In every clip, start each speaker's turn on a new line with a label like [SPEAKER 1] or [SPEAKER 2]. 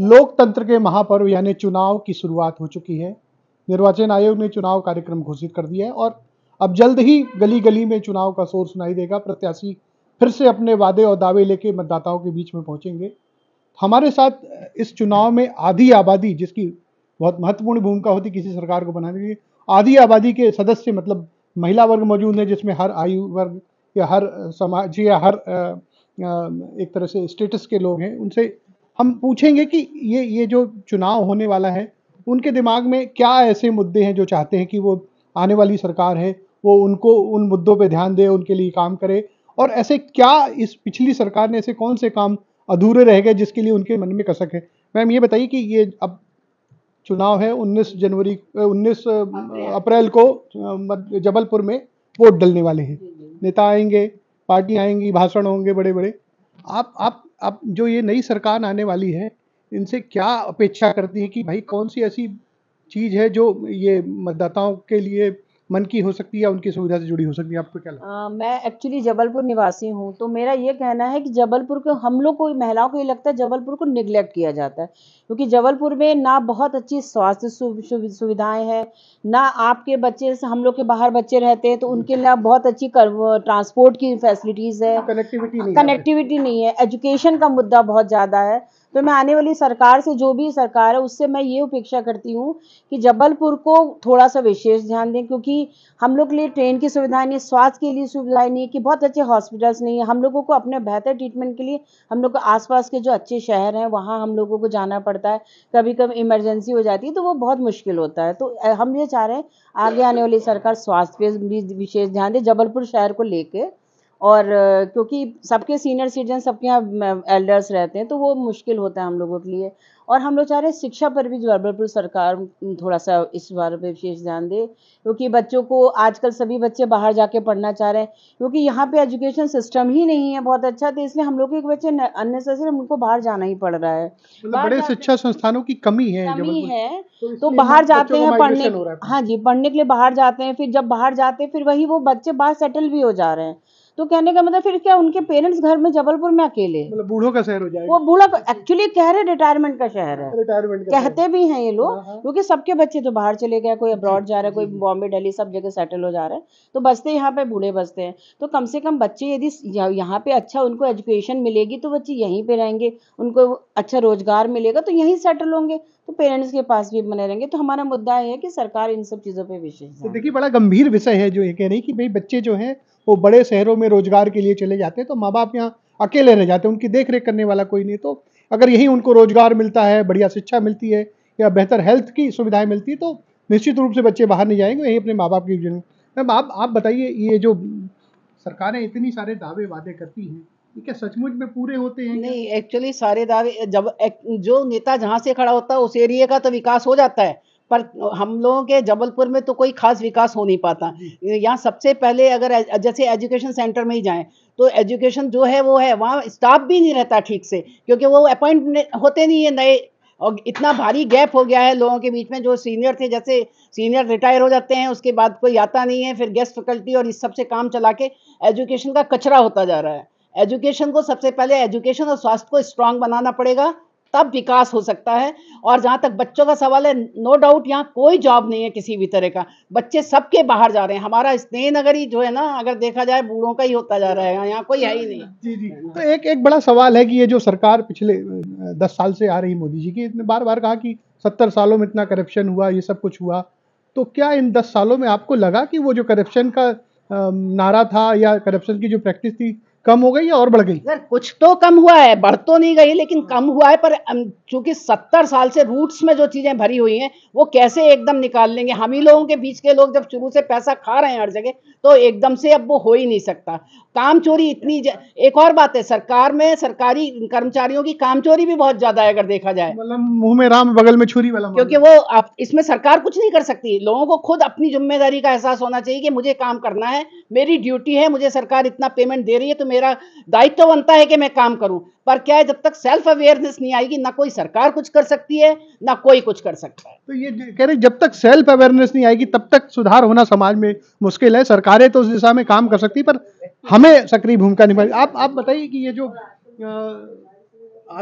[SPEAKER 1] लोकतंत्र के महापर्व यानी चुनाव की शुरुआत हो चुकी है निर्वाचन आयोग ने चुनाव कार्यक्रम घोषित कर दिया है और अब जल्द ही गली गली में चुनाव का शोर सुनाई देगा प्रत्याशी फिर से अपने वादे और दावे लेके मतदाताओं के बीच में पहुंचेंगे हमारे साथ इस चुनाव में आधी आबादी जिसकी बहुत महत्वपूर्ण भूमिका होती किसी सरकार को बनाने के लिए आधी आबादी के सदस्य मतलब महिला वर्ग मौजूद है जिसमें हर आयु वर्ग या हर समाज या हर एक तरह से स्टेटस के लोग हैं उनसे हम पूछेंगे कि ये ये जो चुनाव होने वाला है उनके दिमाग में क्या ऐसे मुद्दे हैं जो चाहते हैं कि वो आने वाली सरकार है वो उनको उन मुद्दों पे ध्यान दे उनके लिए काम करे और ऐसे क्या इस पिछली सरकार ने ऐसे कौन से काम अधूरे रह गए जिसके लिए उनके मन में कसक है मैम ये बताइए कि ये अब चुनाव है 19 जनवरी 19 अप्रैल को जबलपुर में वोट डलने वाले हैं नेता आएंगे पार्टी आएंगी भाषण होंगे बड़े बड़े आप आप अब जो ये नई सरकार आने वाली है इनसे क्या अपेक्षा करती है कि भाई कौन सी ऐसी चीज़ है जो ये मतदाताओं के लिए मन की हो सकती है उनकी सुविधा से जुड़ी हो सकती है आपको क्या लगता
[SPEAKER 2] है मैं एक्चुअली जबलपुर निवासी हूँ तो मेरा ये कहना है कि जबलपुर को हम लोग को महिलाओं को ये लगता है जबलपुर को निगलेक्ट किया जाता है क्योंकि जबलपुर में ना बहुत अच्छी स्वास्थ्य सुविधाएं हैं ना आपके बच्चे हम लोग के बाहर बच्चे रहते हैं तो हम्म। उनके लिए बहुत अच्छी ट्रांसपोर्ट की फैसिलिटीज़ तो है कनेक्टिविटी कनेक्टिविटी नहीं है एजुकेशन का मुद्दा बहुत ज़्यादा है तो मैं आने वाली सरकार से जो भी सरकार है उससे मैं ये अपेक्षा करती हूँ कि जबलपुर को थोड़ा सा विशेष ध्यान दें क्योंकि हम लोग के लिए ट्रेन की सुविधाएं नहीं स्वास्थ्य के लिए सुविधाएं नहीं कि बहुत अच्छे हॉस्पिटल्स नहीं है हम लोगों को अपने बेहतर ट्रीटमेंट के लिए हम लोग आसपास के जो अच्छे शहर हैं वहाँ हम लोगों को जाना पड़ता है कभी कभी इमरजेंसी हो जाती है तो वो बहुत मुश्किल होता है तो हम ये चाह रहे हैं आगे आने वाली सरकार स्वास्थ्य पे विशेष ध्यान दे जबलपुर शहर को लेकर और क्योंकि सबके सीनियर सिटीजन सबके यहाँ एल्डर्स रहते हैं तो वो मुश्किल होता है हम लोगों के लिए और हम लोग चाह रहे हैं शिक्षा पर भी जबलपुर सरकार थोड़ा सा इस बारे में विशेष ध्यान दे क्योंकि बच्चों को आजकल सभी बच्चे बाहर जाके पढ़ना चाह रहे हैं क्योंकि यहाँ पे एजुकेशन सिस्टम ही नहीं है बहुत अच्छा तो इसलिए हम लोग के बच्चे अननेसेसरी उनको बाहर जाना ही पड़ रहा है मतलब बड़े
[SPEAKER 1] शिक्षा संस्थानों की कमी है कमी
[SPEAKER 2] है तो, तो बाहर जाते हैं पढ़ने हाँ जी पढ़ने के लिए बाहर जाते हैं फिर जब बाहर जाते हैं फिर वही वो बच्चे बाहर सेटल भी हो जा रहे हैं तो कहने का मतलब फिर क्या उनके पेरेंट्स घर में जबलपुर में अकेले मतलब बूढ़ों का शहर हो जाएगा वो बूढ़ा एक्चुअली कह रहे रिटायरमेंट का शहर है रिटायरमेंट कहते भी हैं ये लोग हाँ, हाँ। क्योंकि सबके बच्चे तो बाहर चले गए कोई अब्रॉड जा रहा है कोई बॉम्बे दिल्ली सब जगह सेटल हो जा रहे हैं तो बसते यहाँ पे बूढ़े बसते हैं तो कम से कम बच्चे यदि यहाँ पे अच्छा उनको एजुकेशन मिलेगी तो बच्चे यहीं पे रहेंगे उनको अच्छा रोजगार मिलेगा तो यहीं सेटल होंगे तो पेरेंट्स के पास भी बने रहेंगे तो हमारा मुद्दा है कि सरकार इन सब चीज़ों पे विशेष
[SPEAKER 1] तो देखिए बड़ा गंभीर विषय है जो ये कह रही कि भाई बच्चे जो है वो बड़े शहरों में रोजगार के लिए चले जाते हैं तो माँ बाप यहाँ अकेले रह जाते हैं उनकी देख रेख करने वाला कोई नहीं तो अगर यहीं उनको रोजगार मिलता है बढ़िया शिक्षा मिलती है या बेहतर हेल्थ की सुविधाएं मिलती है तो निश्चित रूप से बच्चे बाहर नहीं जाएंगे यहीं अपने माँ बाप की मैम आप आप बताइए ये जो सरकारें इतनी सारे दावे वादे करती हैं
[SPEAKER 3] क्या सचमुच में पूरे होते हैं नहीं एक्चुअली सारे दावे जब एक, जो नेता जहाँ से खड़ा होता है उस एरिया का तो विकास हो जाता है पर हम लोगों के जबलपुर में तो कोई खास विकास हो नहीं पाता यहाँ सबसे पहले अगर जैसे एजुकेशन सेंटर में ही जाएं तो एजुकेशन जो है वो है वहाँ स्टाफ भी नहीं रहता ठीक से क्योंकि वो अपॉइंट होते नहीं है नए और इतना भारी गैप हो गया है लोगों के बीच में जो सीनियर थे जैसे सीनियर रिटायर हो जाते हैं उसके बाद कोई आता नहीं है फिर गेस्ट फैकल्टी और इस सब से काम चला के एजुकेशन का कचरा होता जा रहा है एजुकेशन को सबसे पहले एजुकेशन और स्वास्थ्य को स्ट्रांग बनाना पड़ेगा तब विकास हो सकता है और जहाँ तक बच्चों का सवाल है नो डाउट यहाँ कोई जॉब नहीं है किसी भी तरह का बच्चे सबके बाहर जा रहे हैं हमारा स्नेह नगर ही जो है ना अगर देखा जाए बूढ़ों का ही होता जा रहा है यहाँ कोई है ही नहीं जी जी
[SPEAKER 1] तो एक एक बड़ा सवाल है कि ये जो सरकार पिछले दस साल से आ रही मोदी जी की इतने बार बार कहा कि सत्तर सालों में इतना करप्शन हुआ ये सब कुछ हुआ तो क्या इन दस सालों में आपको लगा कि वो जो करप्शन का नारा था या करप्शन की जो प्रैक्टिस थी
[SPEAKER 3] कम हो गई या और बढ़ गई सर कुछ तो कम हुआ है बढ़ तो नहीं गई लेकिन कम हुआ है पर चूंकि सत्तर साल से रूट्स में जो चीज़ें भरी हुई हैं वो कैसे एकदम निकाल लेंगे हम ही लोगों के बीच के लोग जब शुरू से पैसा खा रहे हैं हर जगह तो एकदम से अब वो हो ही नहीं सकता काम चोरी इतनी एक और बात है सरकार में सरकारी कर्मचारियों की काम चोरी भी बहुत ज़्यादा है अगर देखा जाए मतलब मुंह में राम बगल में छुरी वाला क्योंकि वो इसमें सरकार कुछ नहीं कर सकती लोगों को खुद अपनी जिम्मेदारी का एहसास होना चाहिए कि मुझे काम करना है मेरी ड्यूटी है मुझे सरकार इतना पेमेंट दे रही है तो मेरा दायित्व बनता है कि मैं काम करूं पर क्या है जब तक सेल्फ अवेयरनेस नहीं आएगी ना कोई सरकार कुछ कर सकती है ना कोई कुछ कर सकता है तो ये
[SPEAKER 1] कह रहे जब तक सेल्फ अवेयरनेस नहीं आएगी तब तक सुधार होना समाज में मुश्किल है सरकारें तो उस दिशा में काम कर सकती पर हमें सक्रिय भूमिका निभाई आप आप बताइए कि ये जो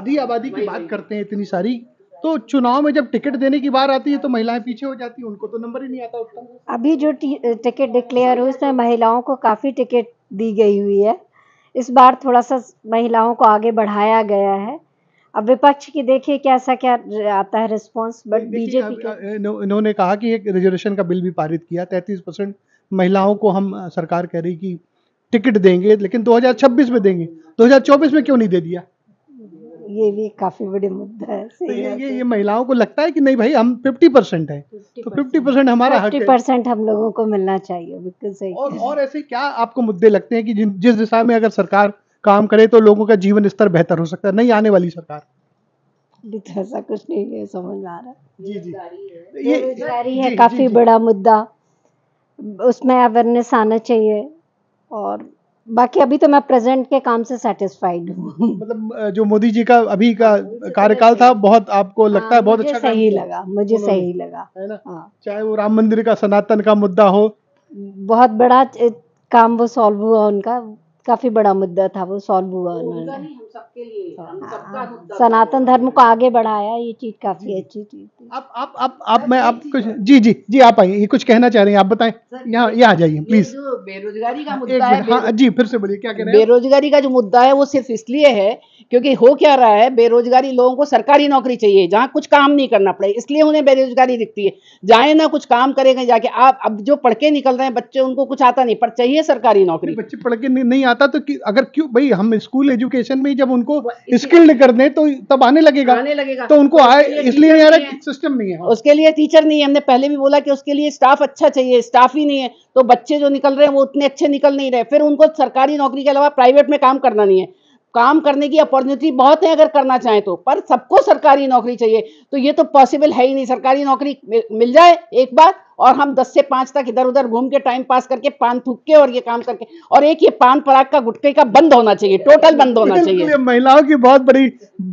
[SPEAKER 1] आधी आबादी की बात करते हैं इतनी सारी तो चुनाव में जब टिकट देने की बार आती है तो महिलाएं पीछे हो जाती है उनको तो नंबर ही नहीं आता
[SPEAKER 4] उतना अभी जो टिकट डिक्लेयर हुई उसमें महिलाओं को काफी टिकट दी गई हुई है इस बार थोड़ा सा महिलाओं को आगे बढ़ाया गया है अब विपक्ष की देखिए कैसा क्या आता है रिस्पॉन्स बट बीजेपी
[SPEAKER 1] इन्होंने कहा कि एक रिजर्वेशन का बिल भी पारित किया तैतीस परसेंट महिलाओं को हम सरकार कह रही कि टिकट देंगे लेकिन 2026 में देंगे 2024 में क्यों नहीं दे दिया
[SPEAKER 4] ये भी काफी बड़े मुद्दा है तो ये
[SPEAKER 1] ये, ये महिलाओं को लगता है कि नहीं भाई हम 50 परसेंट तो है
[SPEAKER 4] 50%, तो 50 परसेंट हमारा 50 परसेंट हम लोगों को मिलना चाहिए बिल्कुल सही और और
[SPEAKER 1] ऐसे क्या आपको मुद्दे लगते हैं कि जिन जिस दिशा में अगर सरकार काम करे तो लोगों का जीवन स्तर बेहतर हो सकता है नहीं आने वाली सरकार
[SPEAKER 4] तो ऐसा कुछ नहीं है समझ में आ रहा जी जी बेरोजगारी है काफी बड़ा मुद्दा उसमें अवेयरनेस आना चाहिए और बाकी अभी तो मैं प्रेजेंट के काम से सेटिस्फाइड हूँ
[SPEAKER 1] मतलब जो मोदी जी का अभी का कार्यकाल था बहुत आपको हाँ, लगता है बहुत अच्छा सही लगा मुझे सही लगा
[SPEAKER 4] है ना हाँ। चाहे वो राम मंदिर
[SPEAKER 1] का सनातन का
[SPEAKER 4] मुद्दा हो बहुत बड़ा काम वो सॉल्व हुआ उनका काफी बड़ा मुद्दा था वो सॉल्व हुआ उन्होंने सबके लिए हाँ, हाँ, सनातन धर्म को आगे बढ़ाया ये चीज काफी अच्छी चीज
[SPEAKER 1] आप अब अब अब मैं आप कुछ जी जी जी आप आइए ये कुछ कहना चाह रहे हैं आप बताएं यहाँ यहाँ आ जाइए प्लीज
[SPEAKER 4] बेरोजगारी का हाँ, मुद्दा है
[SPEAKER 1] जी फिर से बोलिए क्या कह रहे हैं
[SPEAKER 4] बेरोजगारी
[SPEAKER 3] का जो मुद्दा है वो सिर्फ इसलिए है क्योंकि हो क्या रहा है बेरोजगारी लोगों को सरकारी नौकरी चाहिए जहाँ कुछ काम नहीं करना पड़े इसलिए उन्हें बेरोजगारी दिखती है जाए ना कुछ काम करेंगे जाके आप अब जो पढ़ के निकल रहे हैं बच्चे उनको कुछ आता नहीं पर चाहिए सरकारी नौकरी बच्चे पढ़ के नहीं आता तो अगर
[SPEAKER 1] क्यों भाई हम स्कूल एजुकेशन में जब उनको स्किल्ड कर दें तो तब आने लगेगा आने लगेगा तो उनको आए इसलिए यार
[SPEAKER 3] सिस्टम नहीं है उसके लिए टीचर नहीं है हमने पहले भी बोला कि उसके लिए स्टाफ अच्छा चाहिए स्टाफ ही नहीं है तो बच्चे जो निकल रहे हैं वो उतने अच्छे निकल नहीं रहे फिर उनको सरकारी नौकरी के अलावा प्राइवेट में काम करना नहीं है काम करने की अपॉर्चुनिटी बहुत है अगर करना चाहें तो पर सबको सरकारी नौकरी चाहिए तो ये तो पॉसिबल है ही नहीं सरकारी नौकरी मिल जाए एक बार और हम दस से पांच तक इधर उधर घूम के टाइम पास करके पान थूक के और ये काम करके और एक ये पान पराग का गुटके का बंद होना चाहिए टोटल बंद होना चाहिए महिलाओं की बहुत बड़ी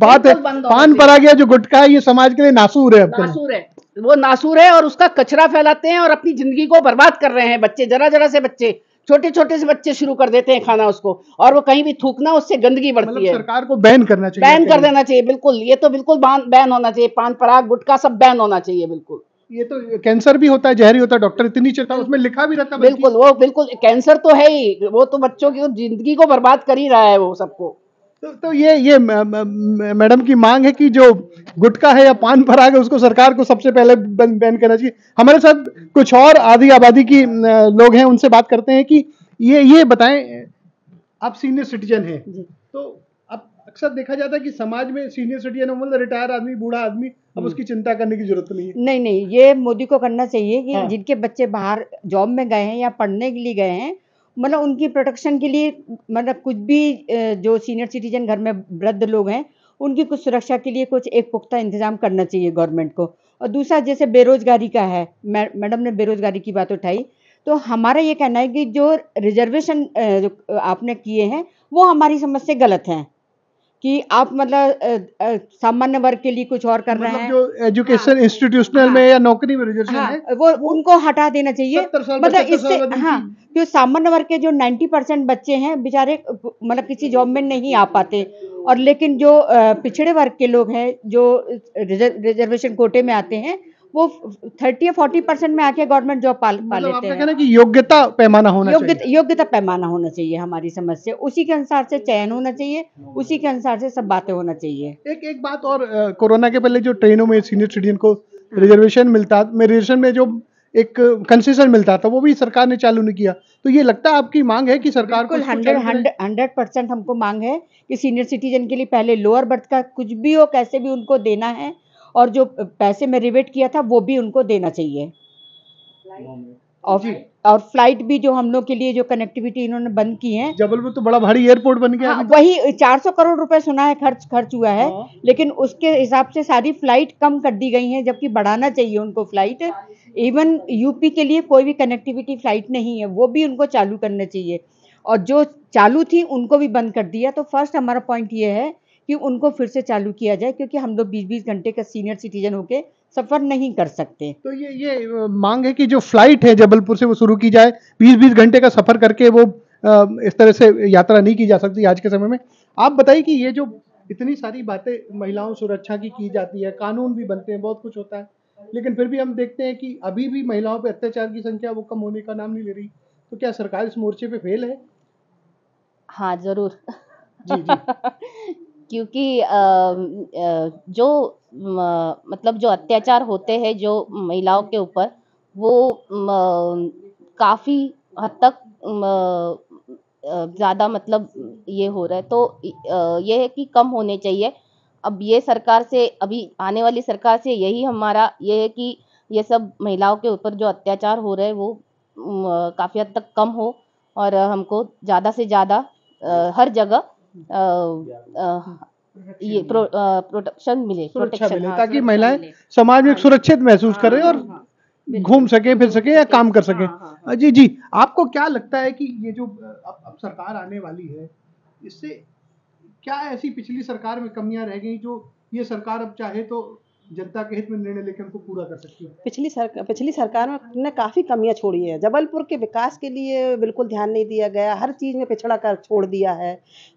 [SPEAKER 3] बात है पान पराग या जो गुटका
[SPEAKER 1] है ये समाज के लिए नासूर है तो। नासूर
[SPEAKER 3] है वो नासूर है और उसका कचरा फैलाते हैं और अपनी जिंदगी को बर्बाद कर रहे हैं बच्चे जरा जरा से बच्चे छोटे छोटे से बच्चे शुरू कर देते हैं खाना उसको और वो कहीं भी थूकना उससे गंदगी बढ़ती मतलब है सरकार को बैन करना चाहिए बैन कर देना चाहिए बिल्कुल ये तो बिल्कुल बैन होना चाहिए पान पराग गुटखा सब बैन होना चाहिए बिल्कुल
[SPEAKER 1] ये तो कैंसर भी होता है जहरी होता है डॉक्टर इतनी चिंता
[SPEAKER 3] उसमें लिखा भी रहता है बिल्कुल वो बिल्कुल कैंसर तो है ही वो तो बच्चों की जिंदगी को बर्बाद कर ही रहा है वो सबको
[SPEAKER 1] तो, तो ये ये मैडम की मांग है कि जो गुटका है या पान पराग है उसको सरकार को सबसे पहले बैन करना चाहिए हमारे साथ कुछ और आधी आबादी की लोग हैं उनसे बात करते हैं कि ये ये बताएं आप सीनियर सिटीजन हैं तो अब अक्सर देखा जाता है कि समाज में सीनियर सिटीजन मतलब रिटायर आदमी बूढ़ा आदमी अब हम्म। उसकी चिंता
[SPEAKER 5] करने की जरूरत नहीं है नहीं नहीं ये मोदी को करना चाहिए कि हाँ। जिनके बच्चे बाहर जॉब में गए हैं या पढ़ने के लिए गए हैं मतलब उनकी प्रोटेक्शन के लिए मतलब कुछ भी जो सीनियर सिटीजन घर में वृद्ध लोग हैं उनकी कुछ सुरक्षा के लिए कुछ एक पुख्ता इंतजाम करना चाहिए गवर्नमेंट को और दूसरा जैसे बेरोजगारी का है मैडम ने बेरोजगारी की बात उठाई तो हमारा ये कहना है कि जो रिजर्वेशन जो आपने किए हैं वो हमारी समझ से गलत हैं कि आप मतलब सामान्य वर्ग के लिए कुछ और कर मतलब रहे हैं जो एजुकेशन हाँ, इंस्टीट्यूशनल हाँ, में या नौकरी में रिजर्वेशन हाँ, है वो उनको हटा देना चाहिए मतलब इससे हाँ जो सामान्य वर्ग के जो 90 परसेंट बच्चे हैं बेचारे मतलब किसी जॉब में नहीं आ पाते और लेकिन जो पिछड़े वर्ग के लोग हैं जो रिजर्वेशन कोटे में आते हैं वो थर्टी या फोर्टी परसेंट में आके गवर्नमेंट जॉब पा, पा मतलब लेते हैं कि
[SPEAKER 1] योग्यता पैमाना होना योग्य,
[SPEAKER 5] चाहिए योग्यता पैमाना होना चाहिए हमारी समझ से उसी के अनुसार से चयन होना चाहिए उसी के अनुसार से सब बातें होना चाहिए एक एक बात और कोरोना के पहले
[SPEAKER 1] जो ट्रेनों में सीनियर सिटीजन को रिजर्वेशन मिलता में रिजर्वेशन में जो एक कंसेशन मिलता
[SPEAKER 5] था वो भी सरकार ने चालू नहीं किया तो ये लगता है आपकी मांग है कि सरकार को हंड्रेड हंड्रेड परसेंट हमको मांग है कि सीनियर सिटीजन के लिए पहले लोअर बर्थ का कुछ भी हो कैसे भी उनको देना है और जो पैसे में रिवेट किया था वो भी उनको देना चाहिए और फ्लाइट भी जो हम लोग के लिए जो कनेक्टिविटी इन्होंने बंद की है जबलपुर तो बड़ा भारी एयरपोर्ट बन गया हाँ, वही 400 करोड़ रुपए सुना है खर्च खर्च हुआ है हाँ। लेकिन उसके हिसाब से सारी फ्लाइट कम कर दी गई है जबकि बढ़ाना चाहिए उनको फ्लाइट इवन यूपी के लिए कोई भी कनेक्टिविटी फ्लाइट नहीं है वो भी उनको चालू करना चाहिए और जो चालू थी उनको भी बंद कर दिया तो फर्स्ट हमारा पॉइंट ये है कि उनको फिर से चालू किया जाए क्योंकि हम लोग बीस बीस घंटे का सीनियर सिटीजन होके सफर नहीं कर सकते तो ये
[SPEAKER 1] ये मांग है कि जो फ्लाइट है जबलपुर से वो शुरू की जाए बीस बीस घंटे का सफर करके वो इस तरह से यात्रा नहीं की जा सकती आज के समय में आप बताइए कि ये जो इतनी सारी बातें महिलाओं सुरक्षा की की जाती है कानून भी बनते हैं बहुत कुछ होता है लेकिन फिर भी हम देखते हैं कि अभी भी महिलाओं पर अत्याचार की संख्या वो कम होने का नाम नहीं ले रही तो क्या सरकार इस मोर्चे पे फेल है हाँ जरूर जी
[SPEAKER 6] जी क्योंकि जो मतलब जो अत्याचार होते हैं जो महिलाओं के ऊपर वो काफ़ी हद तक ज़्यादा मतलब ये हो रहा है तो ये है कि कम होने चाहिए अब ये सरकार से अभी आने वाली सरकार से यही हमारा ये है कि ये सब महिलाओं के ऊपर जो अत्याचार हो रहे हैं वो काफ़ी हद तक कम हो और हमको ज़्यादा से ज़्यादा हर जगह ये प्रो, प्रोटेक्शन मिले प्रोटेक्शन हाँ, मिले हाँ, ताकि महिलाएं
[SPEAKER 1] समाज में हाँ, सुरक्षित महसूस हाँ, करें और घूम सके फिर सके या काम कर सके जी जी आपको क्या लगता है कि ये जो अब सरकार आने वाली है इससे क्या ऐसी पिछली सरकार में कमियां रह गई जो ये सरकार अब चाहे तो जनता के हित में निर्णय लेकर उनको पूरा कर सकती है
[SPEAKER 6] पिछली सरकार पिछली सरकार ने काफ़ी कमियां छोड़ी है जबलपुर के विकास के लिए बिल्कुल ध्यान नहीं दिया गया हर चीज़ में पिछड़ा कर छोड़ दिया है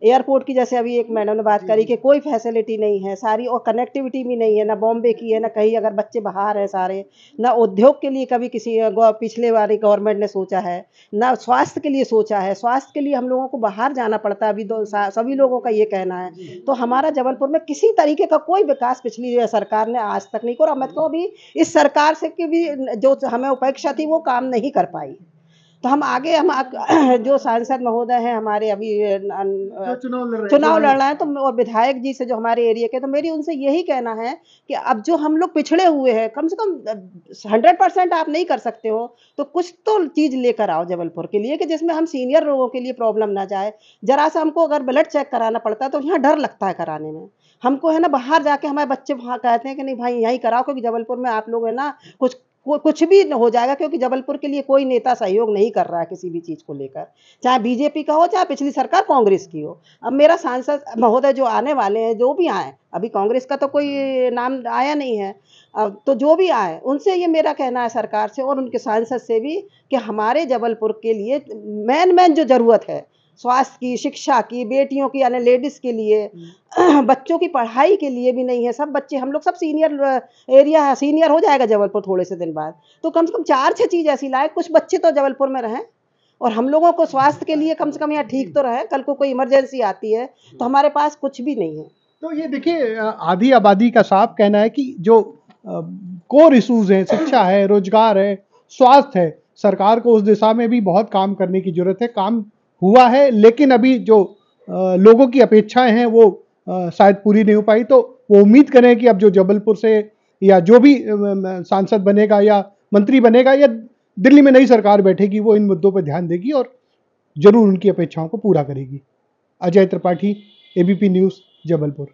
[SPEAKER 6] एयरपोर्ट की जैसे अभी एक मैडम ने बात करी कि कोई फैसिलिटी नहीं है सारी और कनेक्टिविटी भी नहीं है ना बॉम्बे की है ना कहीं अगर बच्चे बाहर हैं सारे ना उद्योग के लिए कभी किसी पिछले बार गवर्नमेंट ने सोचा है ना स्वास्थ्य के लिए सोचा है स्वास्थ्य के लिए हम लोगों को बाहर जाना पड़ता है अभी दो सभी लोगों का ये कहना है तो हमारा जबलपुर में किसी तरीके का कोई विकास पिछली सरकार ने हमने आज तक नहीं किया और हमें तो हम्म। अभी इस सरकार से की भी जो हमें उपेक्षा थी वो काम नहीं कर पाई तो हम आगे हम आ, जो सांसद महोदय हैं हमारे अभी चुनाव
[SPEAKER 1] लड़ रहे हैं
[SPEAKER 6] तो और विधायक जी से जो हमारे एरिया के तो मेरी उनसे यही कहना है कि अब जो हम लोग पिछड़े हुए हैं कम से कम हंड्रेड परसेंट आप नहीं कर सकते हो तो कुछ तो चीज़ लेकर आओ जबलपुर के लिए कि जिसमें हम सीनियर लोगों के लिए प्रॉब्लम ना जाए जरा सा हमको अगर ब्लड चेक कराना पड़ता है तो यहाँ डर लगता है कराने में हमको है ना बाहर जाके हमारे बच्चे वहाँ कहते हैं कि नहीं भाई यहीं कराओ क्योंकि जबलपुर में आप लोग है ना कुछ कुछ भी हो जाएगा क्योंकि जबलपुर के लिए कोई नेता सहयोग नहीं कर रहा है किसी भी चीज़ को लेकर चाहे बीजेपी का हो चाहे पिछली सरकार कांग्रेस की हो अब मेरा सांसद महोदय जो आने वाले हैं जो भी आए अभी कांग्रेस का तो कोई नाम आया नहीं है अब तो जो भी आए उनसे ये मेरा कहना है सरकार से और उनके सांसद से भी कि हमारे जबलपुर के लिए मैन मैन जो ज़रूरत है स्वास्थ्य की शिक्षा की बेटियों की यानी लेडीज़ के लिए हम्म। बच्चों की पढ़ाई के लिए भी नहीं है सब बच्चे हम लोग सब सीनियर एरिया है सीनियर हो जाएगा जबलपुर थोड़े से दिन बाद तो कम से कम चार छः चीज़ ऐसी लाए कुछ बच्चे तो जबलपुर में रहें और हम लोगों को स्वास्थ्य के लिए कम से कम यहाँ ठीक तो रहे कल को कोई इमरजेंसी आती है तो हमारे पास कुछ भी नहीं है तो ये देखिए
[SPEAKER 1] आधी आबादी का साफ कहना है कि जो कोर इशूज हैं शिक्षा है रोजगार है स्वास्थ्य है सरकार को उस दिशा में भी बहुत काम करने की जरूरत है काम हुआ है लेकिन अभी जो लोगों की अपेक्षाएं हैं वो शायद पूरी नहीं हो पाई तो वो उम्मीद करें कि अब जो जबलपुर से या जो भी सांसद बनेगा या मंत्री बनेगा या दिल्ली में नई सरकार बैठेगी वो इन मुद्दों पर ध्यान देगी और जरूर उनकी अपेक्षाओं को पूरा करेगी अजय त्रिपाठी एबीपी न्यूज़ जबलपुर